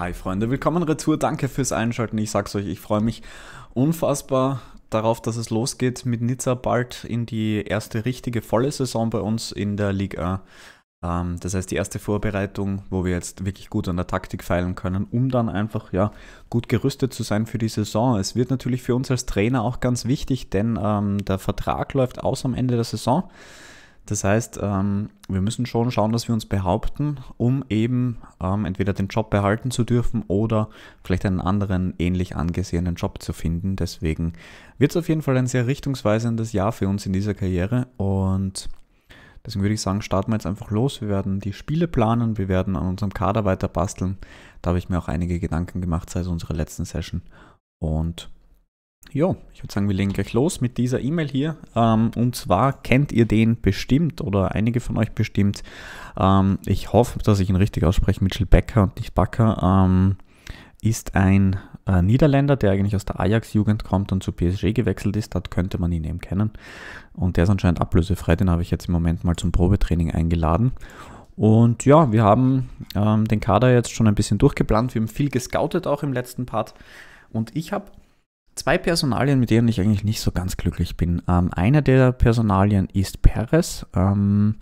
Hi Freunde, willkommen retour, danke fürs Einschalten. Ich sag's euch, ich freue mich unfassbar darauf, dass es losgeht mit Nizza bald in die erste richtige volle Saison bei uns in der Liga. Ähm, das heißt, die erste Vorbereitung, wo wir jetzt wirklich gut an der Taktik feilen können, um dann einfach ja, gut gerüstet zu sein für die Saison. Es wird natürlich für uns als Trainer auch ganz wichtig, denn ähm, der Vertrag läuft aus am Ende der Saison. Das heißt, ähm, wir müssen schon schauen, dass wir uns behaupten, um eben ähm, entweder den Job behalten zu dürfen oder vielleicht einen anderen ähnlich angesehenen Job zu finden. Deswegen wird es auf jeden Fall ein sehr richtungsweisendes Jahr für uns in dieser Karriere und deswegen würde ich sagen, starten wir jetzt einfach los. Wir werden die Spiele planen, wir werden an unserem Kader weiter basteln. Da habe ich mir auch einige Gedanken gemacht seit unserer letzten Session und Jo, ich würde sagen, wir legen gleich los mit dieser E-Mail hier. Ähm, und zwar kennt ihr den bestimmt oder einige von euch bestimmt. Ähm, ich hoffe, dass ich ihn richtig ausspreche. Mitchell Becker und nicht Backer ähm, ist ein äh, Niederländer, der eigentlich aus der Ajax-Jugend kommt und zu PSG gewechselt ist. Dort könnte man ihn eben kennen. Und der ist anscheinend ablösefrei. Den habe ich jetzt im Moment mal zum Probetraining eingeladen. Und ja, wir haben den Kader jetzt schon ein bisschen durchgeplant. Wir haben viel gescoutet auch im letzten Part. Und ich habe Zwei Personalien, mit denen ich eigentlich nicht so ganz glücklich bin. Ähm, einer der Personalien ist Perez. Ähm,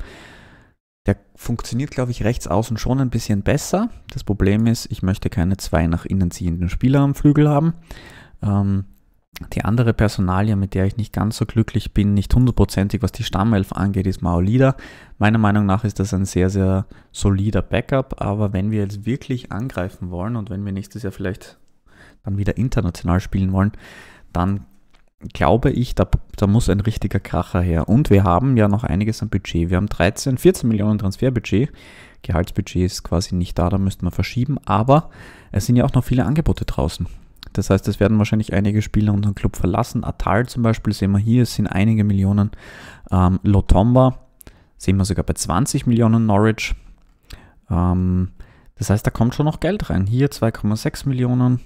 der funktioniert, glaube ich, rechts außen schon ein bisschen besser. Das Problem ist, ich möchte keine zwei nach innen ziehenden Spieler am Flügel haben. Ähm, die andere Personalie, mit der ich nicht ganz so glücklich bin, nicht hundertprozentig, was die Stammelf angeht, ist Maolida. Meiner Meinung nach ist das ein sehr, sehr solider Backup, aber wenn wir jetzt wirklich angreifen wollen und wenn wir nächstes Jahr vielleicht dann wieder international spielen wollen, dann glaube ich, da, da muss ein richtiger Kracher her. Und wir haben ja noch einiges an Budget. Wir haben 13, 14 Millionen Transferbudget. Gehaltsbudget ist quasi nicht da, da müsste man verschieben. Aber es sind ja auch noch viele Angebote draußen. Das heißt, es werden wahrscheinlich einige Spieler unseren Club verlassen. Atal zum Beispiel sehen wir hier, es sind einige Millionen. Ähm, Lotomba sehen wir sogar bei 20 Millionen Norwich. Ähm, das heißt, da kommt schon noch Geld rein. Hier 2,6 Millionen.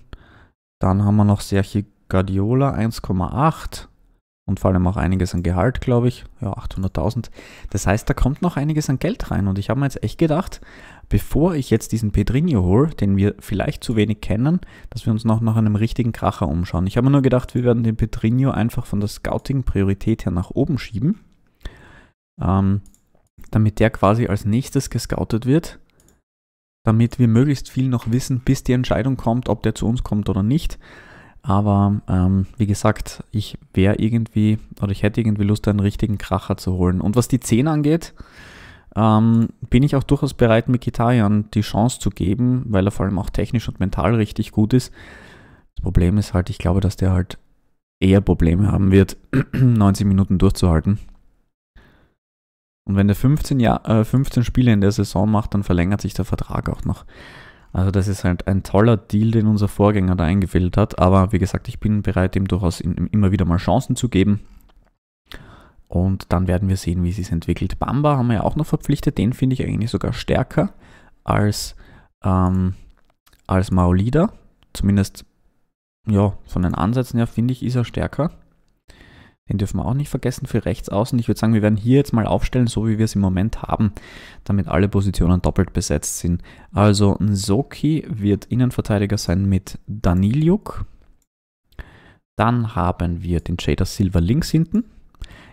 Dann haben wir noch Serge Guardiola 1,8 und vor allem auch einiges an Gehalt, glaube ich. Ja, 800.000. Das heißt, da kommt noch einiges an Geld rein. Und ich habe mir jetzt echt gedacht, bevor ich jetzt diesen Pedrinho hole, den wir vielleicht zu wenig kennen, dass wir uns noch nach einem richtigen Kracher umschauen. Ich habe mir nur gedacht, wir werden den Pedrinho einfach von der Scouting-Priorität her nach oben schieben, ähm, damit der quasi als nächstes gescoutet wird damit wir möglichst viel noch wissen, bis die Entscheidung kommt, ob der zu uns kommt oder nicht. Aber ähm, wie gesagt, ich wäre irgendwie oder ich hätte irgendwie Lust, einen richtigen Kracher zu holen. Und was die 10 angeht, ähm, bin ich auch durchaus bereit, Mikitarian die Chance zu geben, weil er vor allem auch technisch und mental richtig gut ist. Das Problem ist halt, ich glaube, dass der halt eher Probleme haben wird, 90 Minuten durchzuhalten. Und wenn der 15, Jahr, äh, 15 Spiele in der Saison macht, dann verlängert sich der Vertrag auch noch. Also das ist halt ein toller Deal, den unser Vorgänger da eingefädelt hat. Aber wie gesagt, ich bin bereit, ihm durchaus immer wieder mal Chancen zu geben. Und dann werden wir sehen, wie es sich entwickelt. Bamba haben wir ja auch noch verpflichtet. Den finde ich eigentlich sogar stärker als, ähm, als Maolida. Zumindest ja, von den Ansätzen her finde ich, ist er stärker. Den dürfen wir auch nicht vergessen für rechts außen. Ich würde sagen, wir werden hier jetzt mal aufstellen, so wie wir es im Moment haben, damit alle Positionen doppelt besetzt sind. Also Nsoki wird Innenverteidiger sein mit Daniljuk. Dann haben wir den Jader Silver links hinten.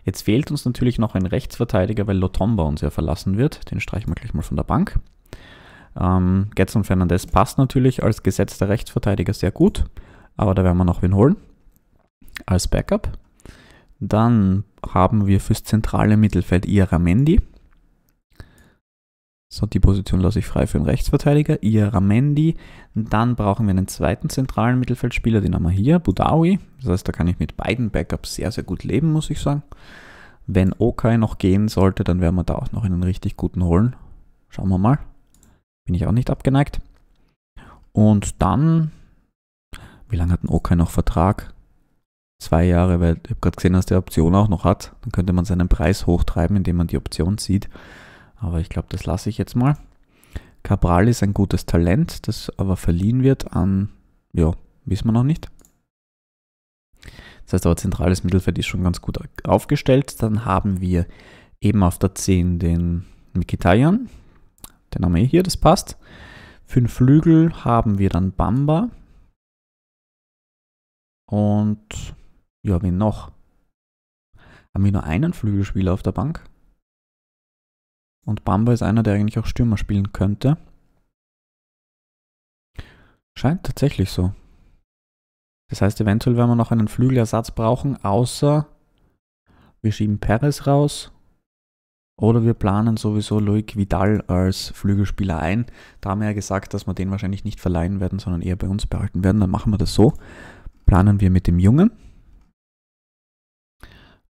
Jetzt fehlt uns natürlich noch ein Rechtsverteidiger, weil Lotomba uns ja verlassen wird. Den streichen wir gleich mal von der Bank. Ähm, Getson Fernandez passt natürlich als gesetzter Rechtsverteidiger sehr gut, aber da werden wir noch wen holen. Als Backup. Dann haben wir fürs zentrale Mittelfeld Iara Iaramendi. So, die Position lasse ich frei für den Rechtsverteidiger, Iara Iaramendi. Dann brauchen wir einen zweiten zentralen Mittelfeldspieler, den haben wir hier, Budawi. Das heißt, da kann ich mit beiden Backups sehr, sehr gut leben, muss ich sagen. Wenn Okai noch gehen sollte, dann werden wir da auch noch einen richtig guten holen. Schauen wir mal. Bin ich auch nicht abgeneigt. Und dann, wie lange hat ein Okai noch Vertrag? zwei Jahre, weil ich habe gerade gesehen, dass der Option auch noch hat. Dann könnte man seinen Preis hochtreiben, indem man die Option sieht. Aber ich glaube, das lasse ich jetzt mal. Cabral ist ein gutes Talent, das aber verliehen wird an, ja, wissen wir noch nicht. Das heißt aber, zentrales Mittelfeld ist schon ganz gut aufgestellt. Dann haben wir eben auf der 10 den Mikitaian. Den haben wir hier, das passt. Fünf Flügel haben wir dann Bamba. Und ja, wen noch? Haben wir nur einen Flügelspieler auf der Bank? Und Bamba ist einer, der eigentlich auch Stürmer spielen könnte. Scheint tatsächlich so. Das heißt, eventuell werden wir noch einen Flügelersatz brauchen, außer wir schieben Perez raus oder wir planen sowieso Loic Vidal als Flügelspieler ein. Da haben wir ja gesagt, dass wir den wahrscheinlich nicht verleihen werden, sondern eher bei uns behalten werden. Dann machen wir das so. Planen wir mit dem Jungen.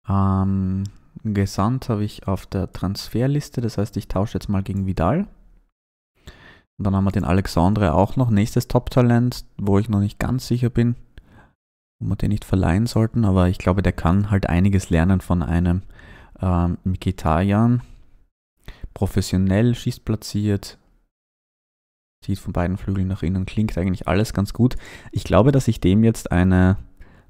Ähm, Gesandt habe ich auf der Transferliste, das heißt, ich tausche jetzt mal gegen Vidal. Und dann haben wir den Alexandre auch noch. Nächstes Top-Talent, wo ich noch nicht ganz sicher bin, ob wir den nicht verleihen sollten, aber ich glaube, der kann halt einiges lernen von einem ähm, Mikitarian. Professionell, schießt platziert, zieht von beiden Flügeln nach innen, klingt eigentlich alles ganz gut. Ich glaube, dass ich dem jetzt eine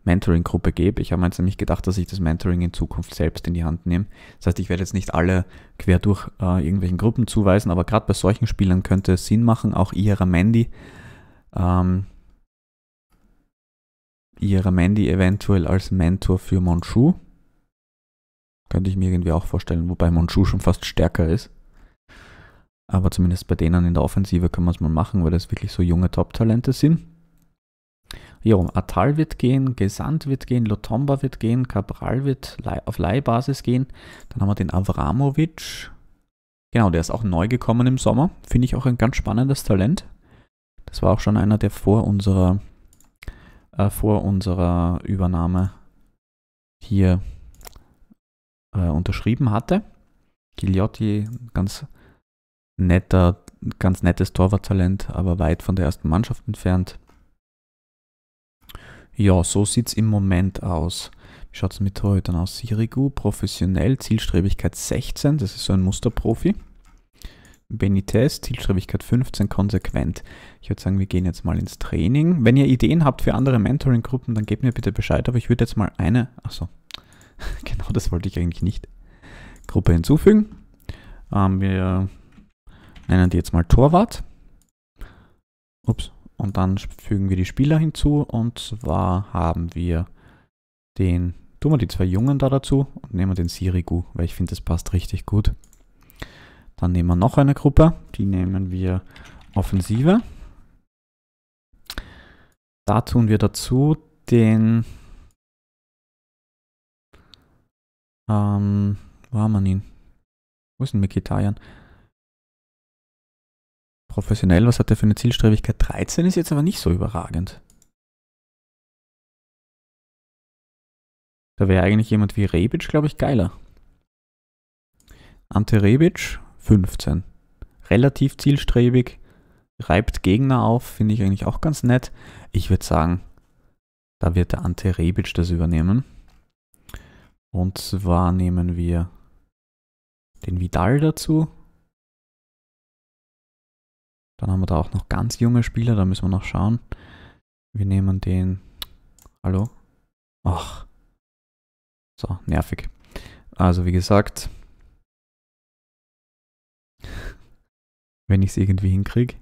Mentoring-Gruppe gebe. Ich habe mir jetzt nämlich gedacht, dass ich das Mentoring in Zukunft selbst in die Hand nehme. Das heißt, ich werde jetzt nicht alle quer durch äh, irgendwelchen Gruppen zuweisen, aber gerade bei solchen Spielern könnte es Sinn machen, auch ihrer Mandy, ähm, ihrer Mandy eventuell als Mentor für Monchu. Könnte ich mir irgendwie auch vorstellen, wobei Monchu schon fast stärker ist. Aber zumindest bei denen in der Offensive können wir es mal machen, weil das wirklich so junge Top-Talente sind hier Atal wird gehen, Gesandt wird gehen, Lotomba wird gehen, Cabral wird auf Leihbasis gehen. Dann haben wir den Avramovic. Genau, der ist auch neu gekommen im Sommer. Finde ich auch ein ganz spannendes Talent. Das war auch schon einer, der vor unserer, äh, vor unserer Übernahme hier äh, unterschrieben hatte. Gigliotti, ganz netter, ganz nettes Torwarttalent, aber weit von der ersten Mannschaft entfernt. Ja, so sieht es im Moment aus. Wie schaut es mit Torhütern aus? Sirigu, professionell, Zielstrebigkeit 16, das ist so ein Musterprofi. Benitez, Zielstrebigkeit 15, konsequent. Ich würde sagen, wir gehen jetzt mal ins Training. Wenn ihr Ideen habt für andere Mentoring-Gruppen, dann gebt mir bitte Bescheid, aber ich würde jetzt mal eine, achso, genau das wollte ich eigentlich nicht, Gruppe hinzufügen. Ähm, wir nennen die jetzt mal Torwart. Ups, und dann fügen wir die Spieler hinzu. Und zwar haben wir den, tun wir die zwei Jungen da dazu und nehmen den Sirigu, weil ich finde, das passt richtig gut. Dann nehmen wir noch eine Gruppe. Die nehmen wir Offensive. Da tun wir dazu den ähm, wo haben wir ihn? Wo ist denn Mikitarian? professionell, was hat der für eine Zielstrebigkeit? 13 ist jetzt aber nicht so überragend. Da wäre eigentlich jemand wie Rebic, glaube ich, geiler. Ante Rebic, 15. Relativ zielstrebig, reibt Gegner auf, finde ich eigentlich auch ganz nett. Ich würde sagen, da wird der Ante Rebic das übernehmen. Und zwar nehmen wir den Vidal dazu. Dann haben wir da auch noch ganz junge Spieler, da müssen wir noch schauen. Wir nehmen den. Hallo? Ach. So, nervig. Also wie gesagt, wenn ich es irgendwie hinkriege.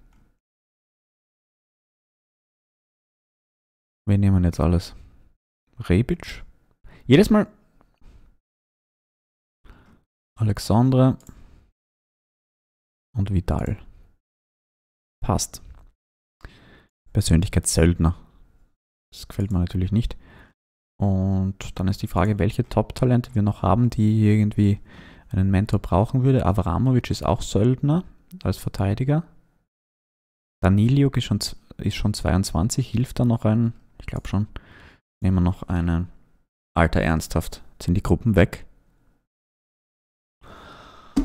Wir nehmen jetzt alles. Rebic. Jedes Mal. Alexandre. Und Vital. Passt. Persönlichkeitssöldner. Das gefällt mir natürlich nicht. Und dann ist die Frage, welche Top-Talente wir noch haben, die irgendwie einen Mentor brauchen würde. Avramovic ist auch Söldner als Verteidiger. Daniliuk ist schon, ist schon 22, hilft da noch ein, ich glaube schon, nehmen wir noch einen. Alter, ernsthaft, Jetzt sind die Gruppen weg? Weil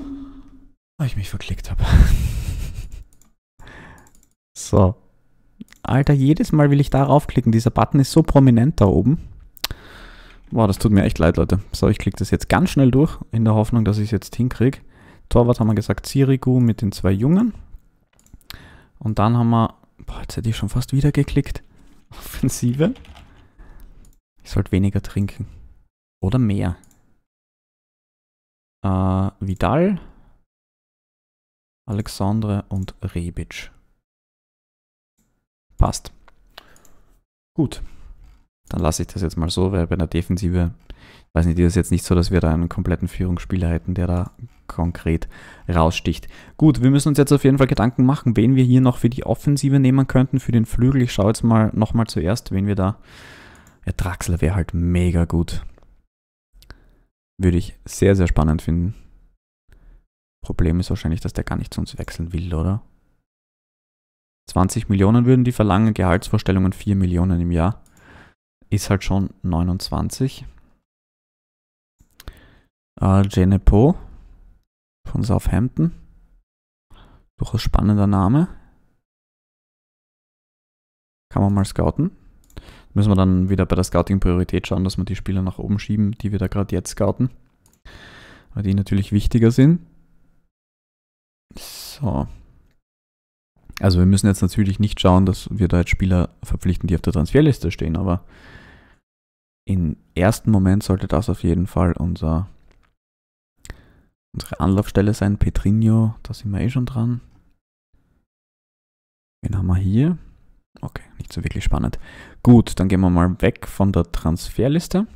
ah, ich mich verklickt habe. So. Alter, jedes Mal will ich da raufklicken. Dieser Button ist so prominent da oben. Boah, das tut mir echt leid, Leute. So, ich klicke das jetzt ganz schnell durch, in der Hoffnung, dass ich es jetzt hinkriege. Torwart haben wir gesagt, Sirigu mit den zwei Jungen. Und dann haben wir, boah, jetzt hätte ich schon fast wieder geklickt. Offensive. Ich sollte weniger trinken. Oder mehr. Äh, Vidal, Alexandre und Rebic. Passt. Gut. Dann lasse ich das jetzt mal so, weil bei der Defensive, weiß nicht, ist es jetzt nicht so, dass wir da einen kompletten Führungsspieler hätten, der da konkret raussticht. Gut, wir müssen uns jetzt auf jeden Fall Gedanken machen, wen wir hier noch für die Offensive nehmen könnten, für den Flügel. Ich schaue jetzt mal nochmal zuerst, wen wir da. Ja, Draxler wäre halt mega gut. Würde ich sehr, sehr spannend finden. Problem ist wahrscheinlich, dass der gar nicht zu uns wechseln will, oder? 20 Millionen würden die verlangen, Gehaltsvorstellungen 4 Millionen im Jahr. Ist halt schon 29. Äh, ah, Jane Poe von Southampton. Durchaus spannender Name. Kann man mal scouten. Müssen wir dann wieder bei der Scouting-Priorität schauen, dass wir die Spieler nach oben schieben, die wir da gerade jetzt scouten. Weil die natürlich wichtiger sind. So, also wir müssen jetzt natürlich nicht schauen, dass wir da jetzt Spieler verpflichten, die auf der Transferliste stehen, aber im ersten Moment sollte das auf jeden Fall unser, unsere Anlaufstelle sein. Petrinho, da sind wir eh schon dran. Wen haben wir hier? Okay, nicht so wirklich spannend. Gut, dann gehen wir mal weg von der Transferliste.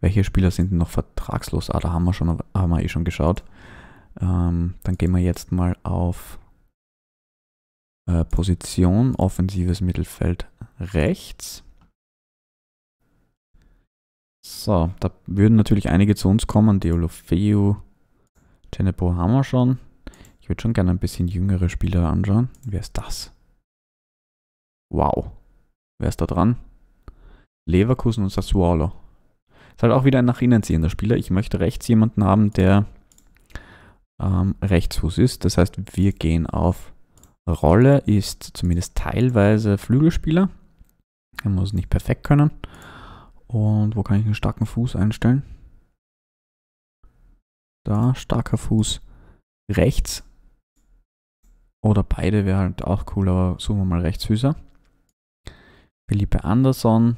Welche Spieler sind noch vertragslos? Ah, da haben wir, schon, haben wir eh schon geschaut. Ähm, dann gehen wir jetzt mal auf äh, Position, offensives Mittelfeld rechts. So, da würden natürlich einige zu uns kommen. Deolofeu, Tenepo haben wir schon. Ich würde schon gerne ein bisschen jüngere Spieler anschauen. Wer ist das? Wow. Wer ist da dran? Leverkusen und Sassuolo. Ist halt auch wieder ein nach innen ziehender Spieler. Ich möchte rechts jemanden haben, der ähm, Rechtsfuß ist. Das heißt, wir gehen auf Rolle ist zumindest teilweise Flügelspieler. Er muss nicht perfekt können. Und wo kann ich einen starken Fuß einstellen? Da, starker Fuß rechts. Oder beide wäre halt auch cool, aber suchen wir mal Rechtsfüßer. Felipe Anderson.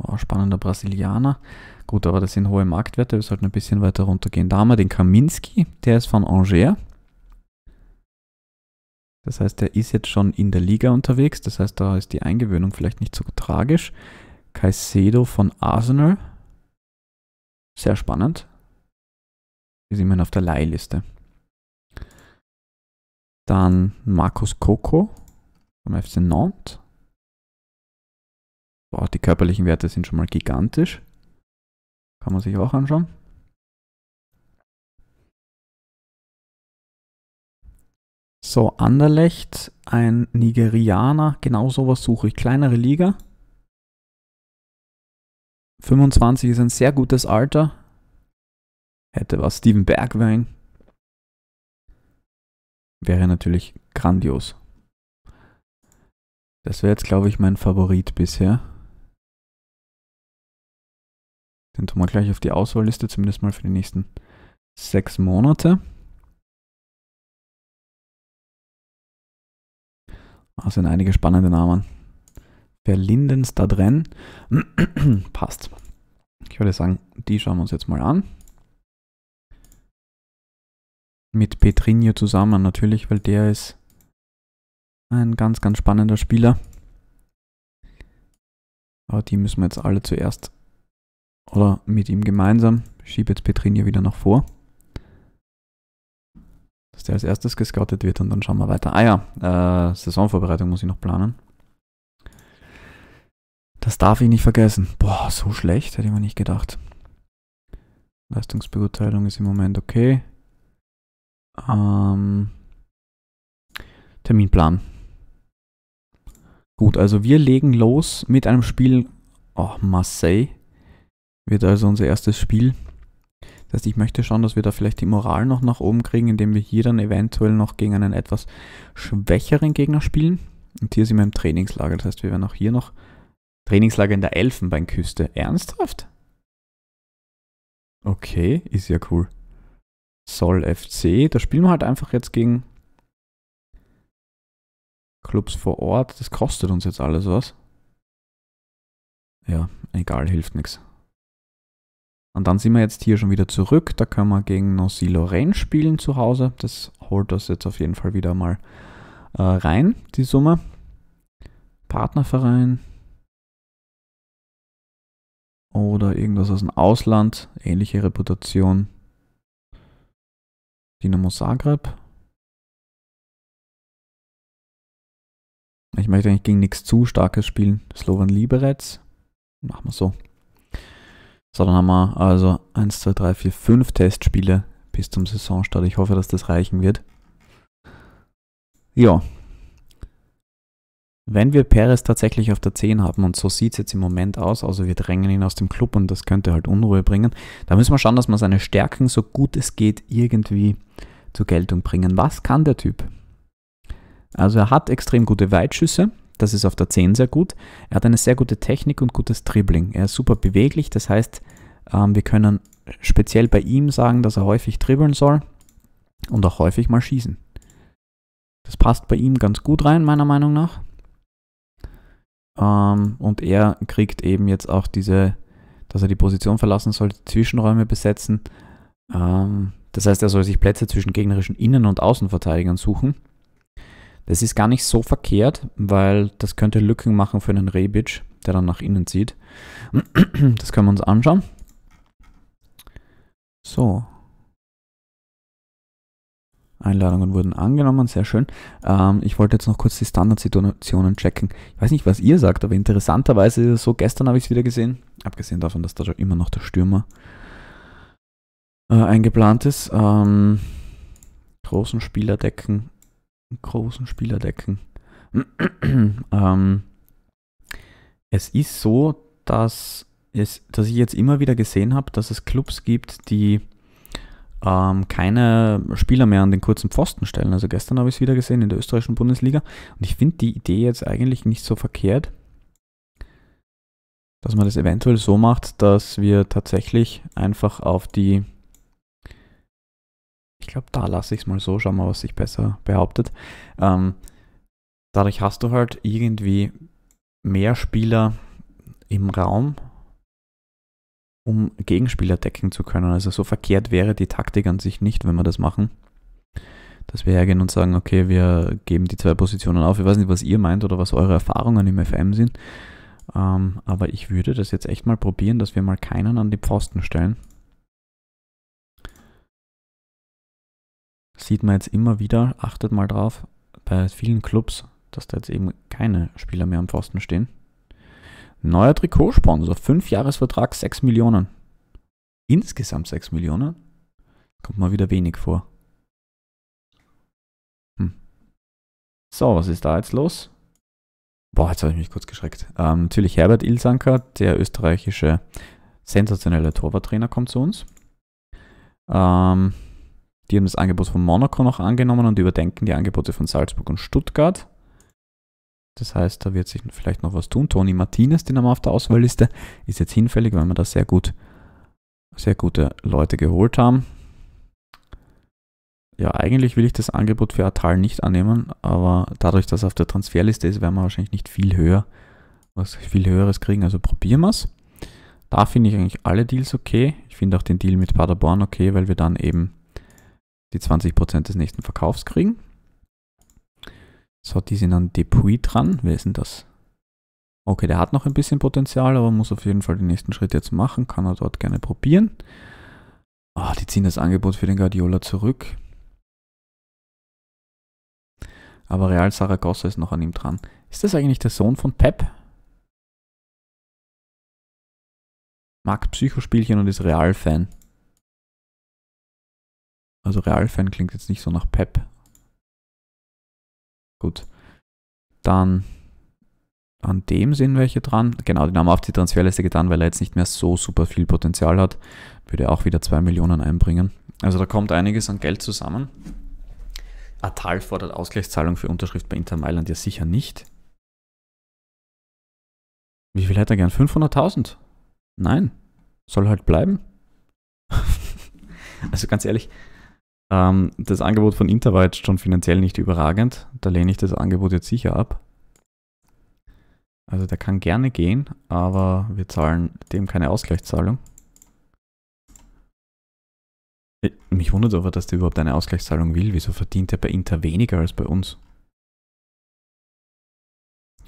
Oh, spannender Brasilianer. Gut, aber das sind hohe Marktwerte. Wir sollten ein bisschen weiter runtergehen. Da haben wir den Kaminski, der ist von Angers. Das heißt, er ist jetzt schon in der Liga unterwegs. Das heißt, da ist die Eingewöhnung vielleicht nicht so tragisch. Caicedo von Arsenal. Sehr spannend. Ist immerhin auf der Leihliste. Dann Markus Koko vom FC Nantes. Boah, die körperlichen Werte sind schon mal gigantisch. Kann man sich auch anschauen. So, Anderlecht, ein Nigerianer, genau sowas suche ich. Kleinere Liga. 25 ist ein sehr gutes Alter. Hätte was Steven Bergwein. Wäre natürlich grandios. Das wäre jetzt, glaube ich, mein Favorit bisher. Den tun wir gleich auf die Auswahlliste, zumindest mal für die nächsten sechs Monate. Das ah, sind einige spannende Namen. Verlindens da drin. Passt. Ich würde sagen, die schauen wir uns jetzt mal an. Mit Petrinho zusammen natürlich, weil der ist ein ganz, ganz spannender Spieler. Aber die müssen wir jetzt alle zuerst oder mit ihm gemeinsam. Ich schiebe jetzt Petrinho wieder nach vor dass der als erstes gescoutet wird und dann schauen wir weiter. Ah ja, äh, Saisonvorbereitung muss ich noch planen. Das darf ich nicht vergessen. Boah, so schlecht, hätte ich mir nicht gedacht. Leistungsbeurteilung ist im Moment okay. Ähm, Terminplan. Gut, also wir legen los mit einem Spiel. Oh, Marseille wird also unser erstes Spiel. Das heißt, ich möchte schauen, dass wir da vielleicht die Moral noch nach oben kriegen, indem wir hier dann eventuell noch gegen einen etwas schwächeren Gegner spielen. Und hier sind wir im Trainingslager. Das heißt, wir werden auch hier noch Trainingslager in der Elfenbeinküste. Ernsthaft? Okay, ist ja cool. Soll FC. Da spielen wir halt einfach jetzt gegen Clubs vor Ort. Das kostet uns jetzt alles was. Ja, egal, hilft nichts. Und dann sind wir jetzt hier schon wieder zurück. Da können wir gegen Nancy Lorraine spielen zu Hause. Das holt das jetzt auf jeden Fall wieder mal äh, rein, die Summe. Partnerverein. Oder irgendwas aus dem Ausland. Ähnliche Reputation. Dynamo Zagreb. Ich möchte eigentlich gegen nichts zu starkes spielen. Slovan Liberec. Machen wir so. So, dann haben wir also 1, 2, 3, 4, 5 Testspiele bis zum Saisonstart. Ich hoffe, dass das reichen wird. Ja. Wenn wir Perez tatsächlich auf der 10 haben, und so sieht es jetzt im Moment aus, also wir drängen ihn aus dem Club und das könnte halt Unruhe bringen, da müssen wir schauen, dass wir seine Stärken so gut es geht irgendwie zur Geltung bringen. Was kann der Typ? Also er hat extrem gute Weitschüsse, das ist auf der 10 sehr gut. Er hat eine sehr gute Technik und gutes Dribbling. Er ist super beweglich, das heißt, ähm, wir können speziell bei ihm sagen, dass er häufig dribbeln soll und auch häufig mal schießen. Das passt bei ihm ganz gut rein, meiner Meinung nach. Ähm, und er kriegt eben jetzt auch diese, dass er die Position verlassen soll, Zwischenräume besetzen. Ähm, das heißt, er soll sich Plätze zwischen gegnerischen Innen- und Außenverteidigern suchen. Das ist gar nicht so verkehrt, weil das könnte Lücken machen für einen Rebic, der dann nach innen zieht. Das können wir uns anschauen. So. Einladungen wurden angenommen, sehr schön. Ähm, ich wollte jetzt noch kurz die Standardsituationen checken. Ich weiß nicht, was ihr sagt, aber interessanterweise ist es so, gestern habe ich es wieder gesehen, abgesehen davon, dass da immer noch der Stürmer äh, eingeplant ist. Ähm, großen Spieler decken großen Spieler decken. ähm, es ist so, dass, es, dass ich jetzt immer wieder gesehen habe, dass es Clubs gibt, die ähm, keine Spieler mehr an den kurzen Pfosten stellen. Also gestern habe ich es wieder gesehen in der österreichischen Bundesliga. Und ich finde die Idee jetzt eigentlich nicht so verkehrt, dass man das eventuell so macht, dass wir tatsächlich einfach auf die ich glaube, da lasse ich es mal so, schau mal, was sich besser behauptet. Ähm, dadurch hast du halt irgendwie mehr Spieler im Raum, um Gegenspieler decken zu können. Also so verkehrt wäre die Taktik an sich nicht, wenn wir das machen. Dass wir hergehen und sagen, okay, wir geben die zwei Positionen auf. Ich weiß nicht, was ihr meint oder was eure Erfahrungen im FM sind. Ähm, aber ich würde das jetzt echt mal probieren, dass wir mal keinen an die Pfosten stellen. sieht man jetzt immer wieder, achtet mal drauf, bei vielen Clubs, dass da jetzt eben keine Spieler mehr am Pfosten stehen. Neuer Trikotsponsor, 5 Jahresvertrag, 6 Millionen. Insgesamt 6 Millionen? Kommt mal wieder wenig vor. Hm. So, was ist da jetzt los? Boah, jetzt habe ich mich kurz geschreckt. Ähm, natürlich Herbert Ilsanker, der österreichische sensationelle Torwarttrainer, kommt zu uns. Ähm, die haben das Angebot von Monaco noch angenommen und überdenken die Angebote von Salzburg und Stuttgart. Das heißt, da wird sich vielleicht noch was tun. Toni Martinez, den haben wir auf der Auswahlliste, ist jetzt hinfällig, weil wir da sehr gut, sehr gute Leute geholt haben. Ja, eigentlich will ich das Angebot für Atal nicht annehmen, aber dadurch, dass er auf der Transferliste ist, werden wir wahrscheinlich nicht viel höher, was viel höheres kriegen. Also probieren wir es. Da finde ich eigentlich alle Deals okay. Ich finde auch den Deal mit Paderborn okay, weil wir dann eben die 20% des nächsten Verkaufs kriegen. So, die sind an Depuy dran. Wer ist denn das? Okay, der hat noch ein bisschen Potenzial, aber muss auf jeden Fall den nächsten Schritt jetzt machen. Kann er dort gerne probieren. Oh, die ziehen das Angebot für den Guardiola zurück. Aber Real Saragossa ist noch an ihm dran. Ist das eigentlich der Sohn von Pep? Mag Psychospielchen und ist Real-Fan. Also Real-Fan klingt jetzt nicht so nach Pep. Gut. Dann an dem sind welche dran. Genau, den haben wir auf die Transferliste getan, weil er jetzt nicht mehr so super viel Potenzial hat. Würde auch wieder 2 Millionen einbringen. Also da kommt einiges an Geld zusammen. Atal fordert Ausgleichszahlung für Unterschrift bei Inter Mailand ja sicher nicht. Wie viel hätte er gern? 500.000? Nein. Soll halt bleiben. also ganz ehrlich, ähm, das Angebot von Inter war jetzt schon finanziell nicht überragend. Da lehne ich das Angebot jetzt sicher ab. Also der kann gerne gehen, aber wir zahlen dem keine Ausgleichszahlung. Äh, mich wundert aber, dass der überhaupt eine Ausgleichszahlung will. Wieso verdient er bei Inter weniger als bei uns?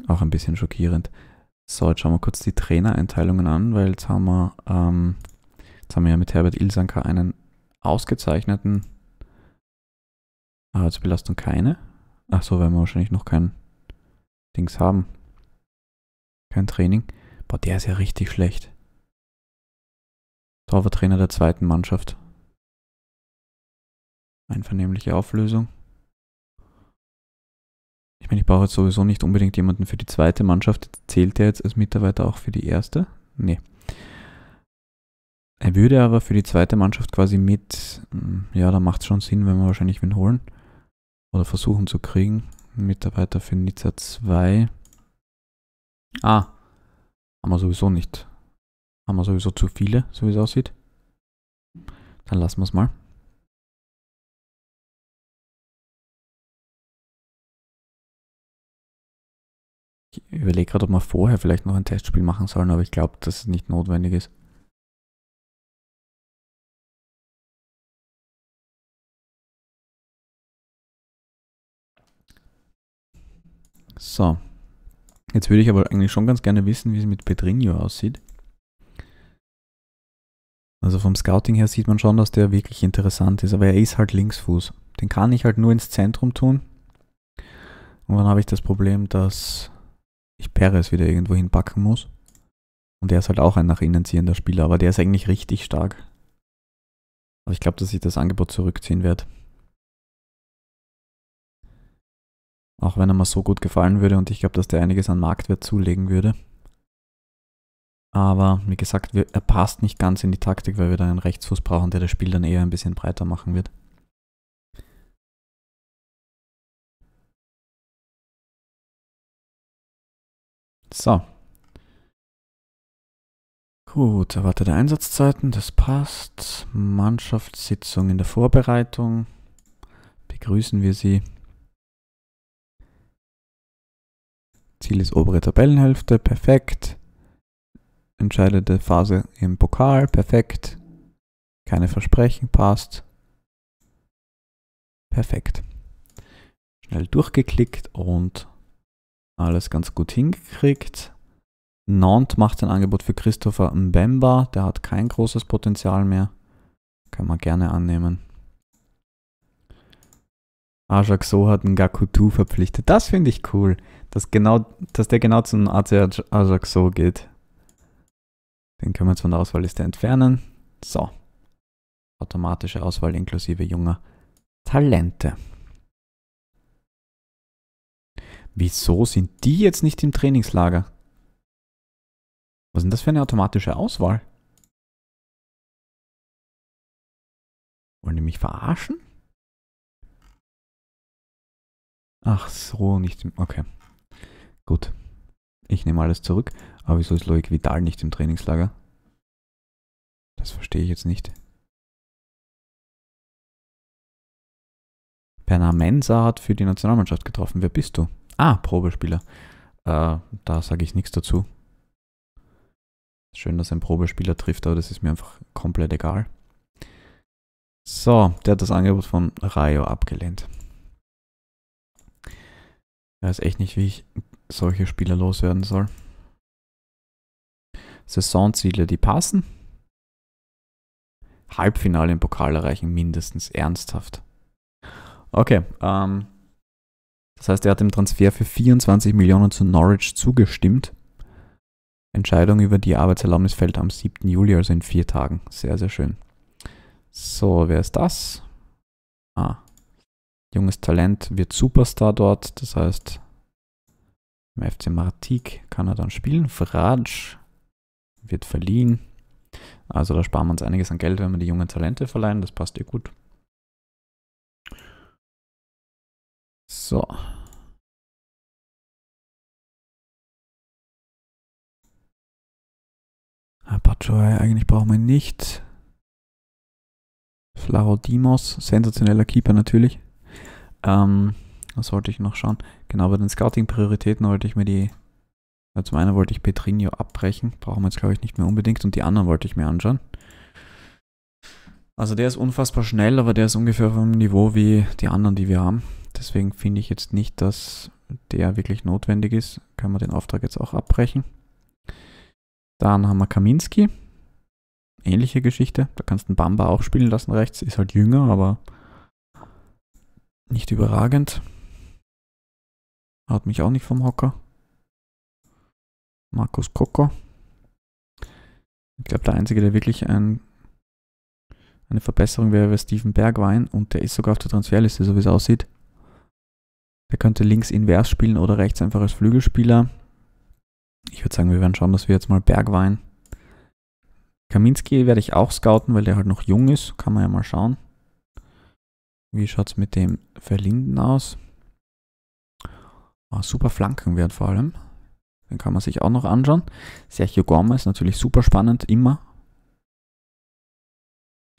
Auch ein bisschen schockierend. So, jetzt schauen wir kurz die Trainereinteilungen an, weil jetzt haben wir, ähm, jetzt haben wir ja mit Herbert Ilsanker einen ausgezeichneten Arbeitsbelastung ah, keine? Ach so, weil wir wahrscheinlich noch kein Dings haben. Kein Training. Boah, der ist ja richtig schlecht. Torwarttrainer der zweiten Mannschaft. Einvernehmliche Auflösung. Ich meine, ich brauche jetzt sowieso nicht unbedingt jemanden für die zweite Mannschaft. Zählt der jetzt als Mitarbeiter auch für die erste? Nee. Er würde aber für die zweite Mannschaft quasi mit, hm, ja, da macht es schon Sinn, wenn wir wahrscheinlich wen holen. Oder versuchen zu kriegen. Mitarbeiter für Nizza 2. Ah, haben wir sowieso nicht. Haben wir sowieso zu viele, so wie es aussieht. Dann lassen wir es mal. Ich überlege gerade, ob wir vorher vielleicht noch ein Testspiel machen sollen, aber ich glaube, dass es nicht notwendig ist. So. Jetzt würde ich aber eigentlich schon ganz gerne wissen, wie es mit Pedrinho aussieht. Also vom Scouting her sieht man schon, dass der wirklich interessant ist, aber er ist halt Linksfuß. Den kann ich halt nur ins Zentrum tun. Und dann habe ich das Problem, dass ich Perez wieder irgendwo hinpacken muss. Und der ist halt auch ein nach innen ziehender Spieler, aber der ist eigentlich richtig stark. Aber also ich glaube, dass ich das Angebot zurückziehen werde. Auch wenn er mal so gut gefallen würde und ich glaube, dass der einiges an Marktwert zulegen würde. Aber wie gesagt, wir, er passt nicht ganz in die Taktik, weil wir dann einen Rechtsfuß brauchen, der das Spiel dann eher ein bisschen breiter machen wird. So. Gut, erwartete Einsatzzeiten, das passt. Mannschaftssitzung in der Vorbereitung. Begrüßen wir sie. Ziel ist obere Tabellenhälfte, perfekt. Entscheidende Phase im Pokal, perfekt. Keine Versprechen, passt. Perfekt. Schnell durchgeklickt und alles ganz gut hingekriegt. Nantes macht ein Angebot für Christopher Mbemba, der hat kein großes Potenzial mehr. Kann man gerne annehmen. Ajaxo hat einen Gakutu verpflichtet. Das finde ich cool, dass, genau, dass der genau zum AC Ajaxo geht. Den können wir jetzt von der Auswahlliste entfernen. So. Automatische Auswahl inklusive junger Talente. Wieso sind die jetzt nicht im Trainingslager? Was ist denn das für eine automatische Auswahl? Wollen die mich verarschen? Ach so, nicht im. Okay. Gut. Ich nehme alles zurück. Aber wieso ist Loic Vidal nicht im Trainingslager? Das verstehe ich jetzt nicht. Bernard Mensa hat für die Nationalmannschaft getroffen. Wer bist du? Ah, Probespieler. Äh, da sage ich nichts dazu. Schön, dass ein Probespieler trifft, aber das ist mir einfach komplett egal. So, der hat das Angebot von Rayo abgelehnt. Ich weiß echt nicht, wie ich solche Spieler loswerden soll. Saisonziele, die passen. Halbfinale im Pokal erreichen, mindestens ernsthaft. Okay, ähm, das heißt, er hat dem Transfer für 24 Millionen zu Norwich zugestimmt. Entscheidung über die Arbeitserlaubnis fällt am 7. Juli, also in vier Tagen. Sehr, sehr schön. So, wer ist das? Ah, Junges Talent wird Superstar dort, das heißt, im FC Martik kann er dann spielen. Fratsch wird verliehen. Also da sparen wir uns einiges an Geld, wenn wir die jungen Talente verleihen. Das passt ihr eh gut. So. Apachoy, eigentlich brauchen wir ihn nicht. Flarodimos, sensationeller Keeper natürlich. Ähm, was wollte ich noch schauen? Genau, bei den Scouting-Prioritäten wollte ich mir die. Zum einen wollte ich Petrinho abbrechen, brauchen wir jetzt glaube ich nicht mehr unbedingt, und die anderen wollte ich mir anschauen. Also der ist unfassbar schnell, aber der ist ungefähr vom Niveau wie die anderen, die wir haben. Deswegen finde ich jetzt nicht, dass der wirklich notwendig ist. Können wir den Auftrag jetzt auch abbrechen. Dann haben wir Kaminski. Ähnliche Geschichte. Da kannst du einen Bamba auch spielen lassen rechts. Ist halt jünger, aber nicht überragend. Hat mich auch nicht vom Hocker. Markus Koko. Ich glaube, der Einzige, der wirklich ein, eine Verbesserung wäre, wäre Steven Bergwein und der ist sogar auf der Transferliste, so wie es aussieht. Der könnte links invers spielen oder rechts einfach als Flügelspieler. Ich würde sagen, wir werden schauen, dass wir jetzt mal Bergwein. Kaminski werde ich auch scouten, weil der halt noch jung ist. Kann man ja mal schauen. Wie schaut es mit dem Verlinden aus? Ah, super Flankenwert vor allem. Den kann man sich auch noch anschauen. Sergio Gorma ist natürlich super spannend, immer.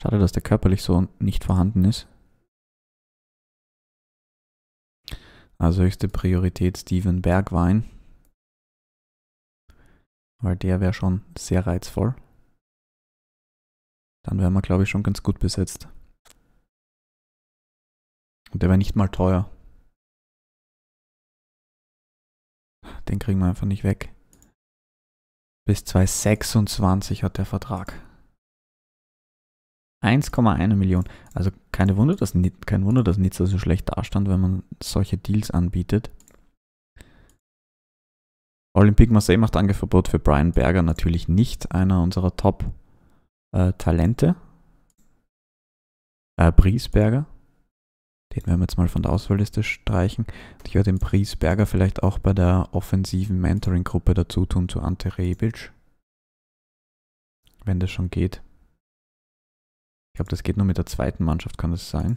Schade, dass der körperlich so nicht vorhanden ist. Also höchste Priorität Steven Bergwein. Weil der wäre schon sehr reizvoll. Dann wären wir, glaube ich, schon ganz gut besetzt. Und der wäre nicht mal teuer. Den kriegen wir einfach nicht weg. Bis 2026 hat der Vertrag. 1,1 Million. Also keine Wunder, dass, kein Wunder, dass Nizza so schlecht dastand, wenn man solche Deals anbietet. Olympique Marseille macht Angebot für Brian Berger natürlich nicht, einer unserer Top-Talente. Äh, äh, Briesberger, den werden wir jetzt mal von der Auswahlliste streichen. Ich werde den Berger vielleicht auch bei der offensiven Mentoring-Gruppe dazu tun zu Ante Rebic. Wenn das schon geht. Ich glaube, das geht nur mit der zweiten Mannschaft, kann das sein?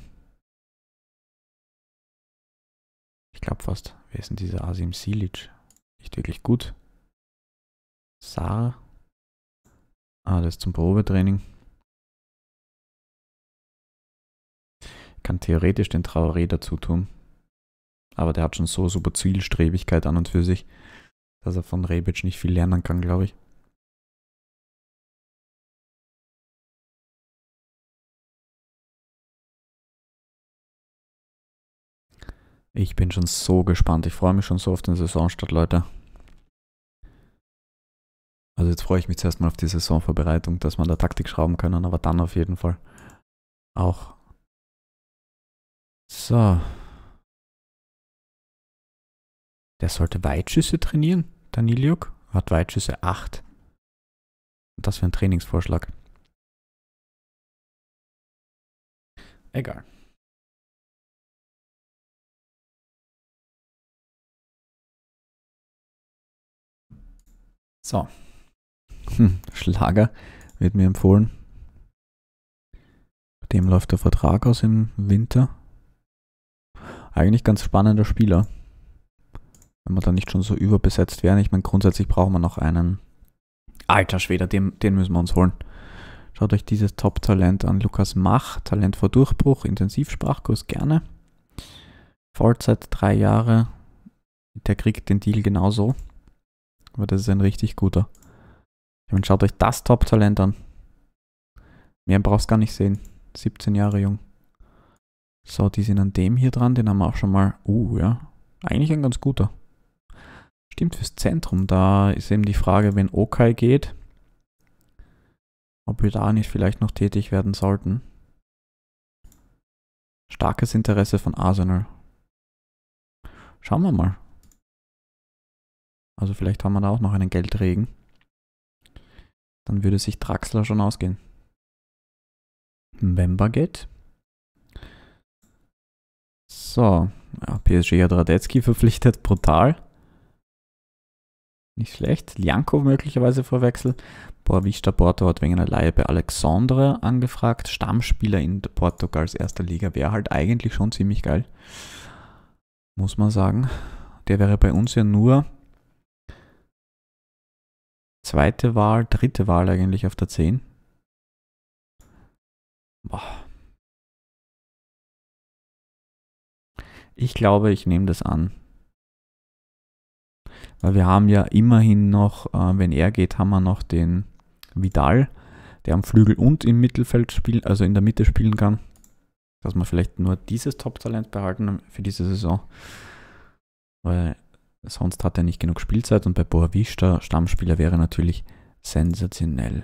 Ich glaube fast. Wer ist denn dieser Asim Silic? Nicht wirklich gut. Saar. Ah, das ist zum Probetraining. kann theoretisch den Traoré dazu tun. Aber der hat schon so super Zielstrebigkeit an und für sich, dass er von Rebic nicht viel lernen kann, glaube ich. Ich bin schon so gespannt. Ich freue mich schon so auf den Saisonstart, Leute. Also jetzt freue ich mich zuerst mal auf die Saisonvorbereitung, dass man da Taktik schrauben können, aber dann auf jeden Fall auch so. Der sollte Weitschüsse trainieren, Daniliuk. Hat Weitschüsse 8. Das wäre ein Trainingsvorschlag. Egal. So. Hm, Schlager wird mir empfohlen. dem läuft der Vertrag aus im Winter. Eigentlich ganz spannender Spieler. Wenn man da nicht schon so überbesetzt wären. Ich meine, grundsätzlich brauchen wir noch einen. Alter Schwede, den, den müssen wir uns holen. Schaut euch dieses Top-Talent an. Lukas Mach, Talent vor Durchbruch, Intensivsprachkurs gerne. Vollzeit drei Jahre. Der kriegt den Deal genauso. Aber das ist ein richtig guter. Ich meine, schaut euch das Top-Talent an. Mehr braucht es gar nicht sehen. 17 Jahre jung. So, die sind an dem hier dran, den haben wir auch schon mal. Uh, ja. Eigentlich ein ganz guter. Stimmt, fürs Zentrum, da ist eben die Frage, wenn Okai geht, ob wir da nicht vielleicht noch tätig werden sollten. Starkes Interesse von Arsenal. Schauen wir mal. Also vielleicht haben wir da auch noch einen Geldregen. Dann würde sich Draxler schon ausgehen. Member geht. So, ja, PSG hat Radetzky verpflichtet, brutal. Nicht schlecht. Lianko möglicherweise vor Wechsel. Boavista Porto hat wegen einer Laie bei Alexandre angefragt. Stammspieler in Portugals erster Liga wäre halt eigentlich schon ziemlich geil. Muss man sagen. Der wäre bei uns ja nur zweite Wahl, dritte Wahl eigentlich auf der 10. Boah. Ich glaube, ich nehme das an. Weil wir haben ja immerhin noch, äh, wenn er geht, haben wir noch den Vidal, der am Flügel und im Mittelfeld spielen, also in der Mitte spielen kann. Dass wir vielleicht nur dieses Top-Talent behalten für diese Saison. Weil sonst hat er nicht genug Spielzeit und bei Boavista Stammspieler wäre natürlich sensationell.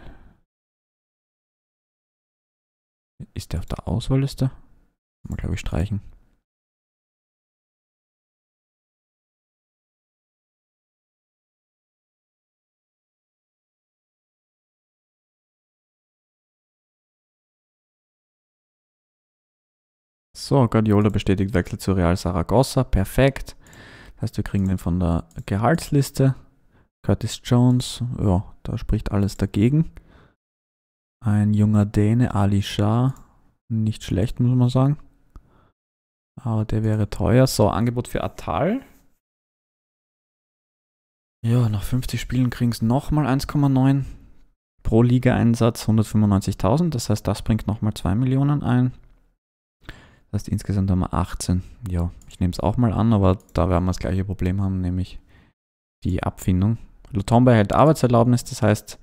Ist der auf der Auswahlliste? Kann man glaube ich streichen. So, Guardiola bestätigt Wechsel zu Real Saragossa. Perfekt. Das heißt, wir kriegen den von der Gehaltsliste. Curtis Jones, ja, da spricht alles dagegen. Ein junger Däne, Ali Shah. Nicht schlecht, muss man sagen. Aber der wäre teuer. So, Angebot für Atal. Ja, nach 50 Spielen kriegen es nochmal 1,9 pro Liga-Einsatz 195.000. Das heißt, das bringt nochmal 2 Millionen ein. Das heißt, insgesamt haben wir 18. Ja, ich nehme es auch mal an, aber da werden wir das gleiche Problem haben, nämlich die Abfindung. Lutomba also erhält Arbeitserlaubnis, das heißt,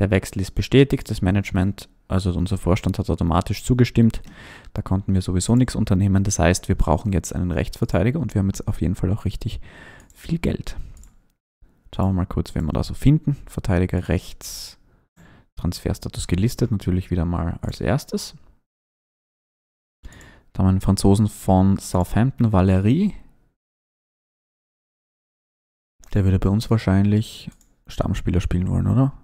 der Wechsel ist bestätigt, das Management, also unser Vorstand hat automatisch zugestimmt. Da konnten wir sowieso nichts unternehmen, das heißt, wir brauchen jetzt einen Rechtsverteidiger und wir haben jetzt auf jeden Fall auch richtig viel Geld. Schauen wir mal kurz, wen wir da so finden. Verteidiger rechts, Transferstatus gelistet, natürlich wieder mal als erstes. Da haben wir einen Franzosen von Southampton, Valérie. Der würde bei uns wahrscheinlich Stammspieler spielen wollen, oder?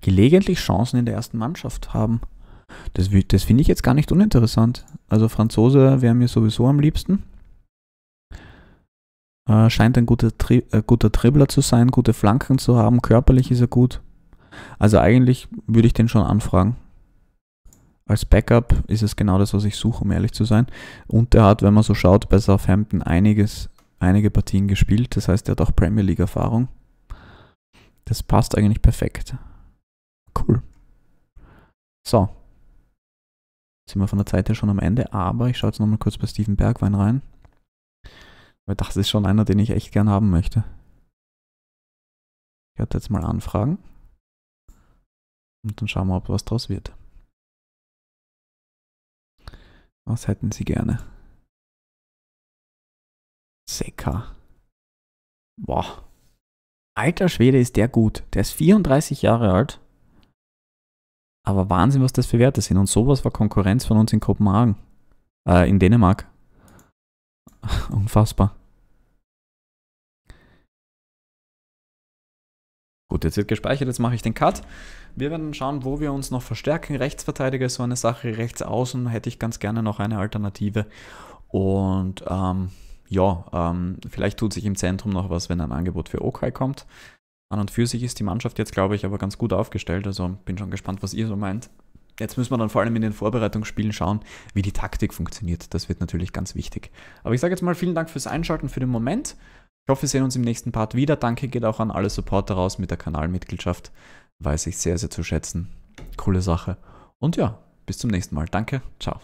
Gelegentlich Chancen in der ersten Mannschaft haben. Das, das finde ich jetzt gar nicht uninteressant. Also Franzose wäre mir sowieso am liebsten. Äh, scheint ein guter, Tri äh, guter Dribbler zu sein, gute Flanken zu haben, körperlich ist er gut. Also eigentlich würde ich den schon anfragen als Backup ist es genau das, was ich suche, um ehrlich zu sein. Und er hat, wenn man so schaut, bei Southampton einiges, einige Partien gespielt. Das heißt, er hat auch Premier League-Erfahrung. Das passt eigentlich perfekt. Cool. So. Jetzt sind wir von der Zeit her schon am Ende, aber ich schaue jetzt nochmal kurz bei Steven Bergwein rein. Weil das ist schon einer, den ich echt gern haben möchte. Ich werde jetzt mal anfragen. Und dann schauen wir, ob was draus wird. Was hätten Sie gerne? Secker. Boah. Alter Schwede ist der gut. Der ist 34 Jahre alt. Aber Wahnsinn, was das für Werte sind. Und sowas war Konkurrenz von uns in Kopenhagen. Äh, in Dänemark. Unfassbar. Gut, jetzt wird gespeichert, jetzt mache ich den Cut. Wir werden schauen, wo wir uns noch verstärken. Rechtsverteidiger ist so eine Sache, rechts außen hätte ich ganz gerne noch eine Alternative. Und ähm, ja, ähm, vielleicht tut sich im Zentrum noch was, wenn ein Angebot für Okai kommt. An und für sich ist die Mannschaft jetzt, glaube ich, aber ganz gut aufgestellt. Also bin schon gespannt, was ihr so meint. Jetzt müssen wir dann vor allem in den Vorbereitungsspielen schauen, wie die Taktik funktioniert. Das wird natürlich ganz wichtig. Aber ich sage jetzt mal vielen Dank fürs Einschalten für den Moment. Ich hoffe, wir sehen uns im nächsten Part wieder. Danke geht auch an alle Supporter raus mit der Kanalmitgliedschaft weiß ich sehr, sehr zu schätzen. Coole Sache. Und ja, bis zum nächsten Mal. Danke. Ciao.